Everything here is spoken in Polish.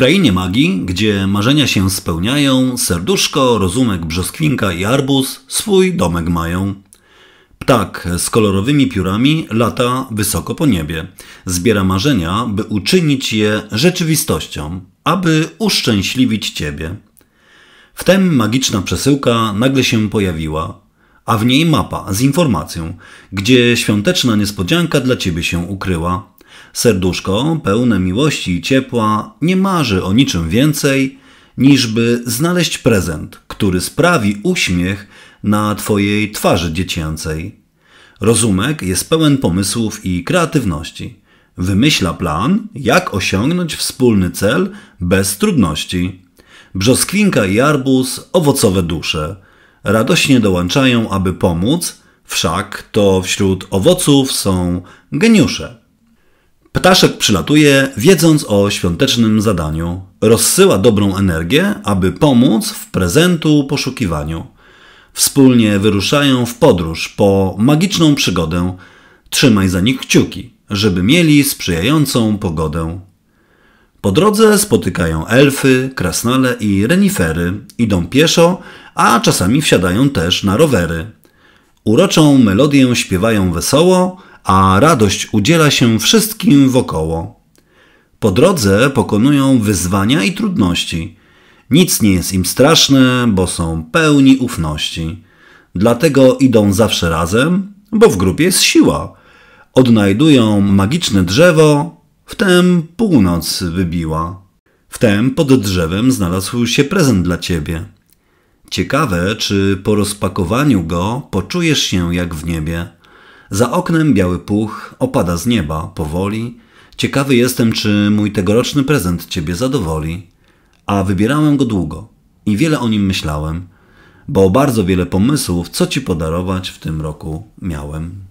krainie magii, gdzie marzenia się spełniają, serduszko, rozumek, brzoskwinka i arbuz swój domek mają. Ptak z kolorowymi piórami lata wysoko po niebie. Zbiera marzenia, by uczynić je rzeczywistością, aby uszczęśliwić ciebie. Wtem magiczna przesyłka nagle się pojawiła, a w niej mapa z informacją, gdzie świąteczna niespodzianka dla ciebie się ukryła. Serduszko pełne miłości i ciepła nie marzy o niczym więcej, niż by znaleźć prezent, który sprawi uśmiech na Twojej twarzy dziecięcej. Rozumek jest pełen pomysłów i kreatywności. Wymyśla plan, jak osiągnąć wspólny cel bez trudności. Brzoskwinka i arbus owocowe dusze. Radośnie dołączają, aby pomóc, wszak to wśród owoców są geniusze. Ptaszek przylatuje, wiedząc o świątecznym zadaniu. Rozsyła dobrą energię, aby pomóc w prezentu poszukiwaniu. Wspólnie wyruszają w podróż po magiczną przygodę. Trzymaj za nich kciuki, żeby mieli sprzyjającą pogodę. Po drodze spotykają elfy, krasnale i renifery, idą pieszo, a czasami wsiadają też na rowery. Uroczą melodię śpiewają wesoło, a radość udziela się wszystkim wokoło. Po drodze pokonują wyzwania i trudności. Nic nie jest im straszne, bo są pełni ufności. Dlatego idą zawsze razem, bo w grupie jest siła. Odnajdują magiczne drzewo, wtem północ wybiła. Wtem pod drzewem znalazł się prezent dla ciebie. Ciekawe, czy po rozpakowaniu go poczujesz się jak w niebie. Za oknem biały puch opada z nieba, powoli. Ciekawy jestem, czy mój tegoroczny prezent ciebie zadowoli. A wybierałem go długo i wiele o nim myślałem, bo bardzo wiele pomysłów, co ci podarować w tym roku miałem.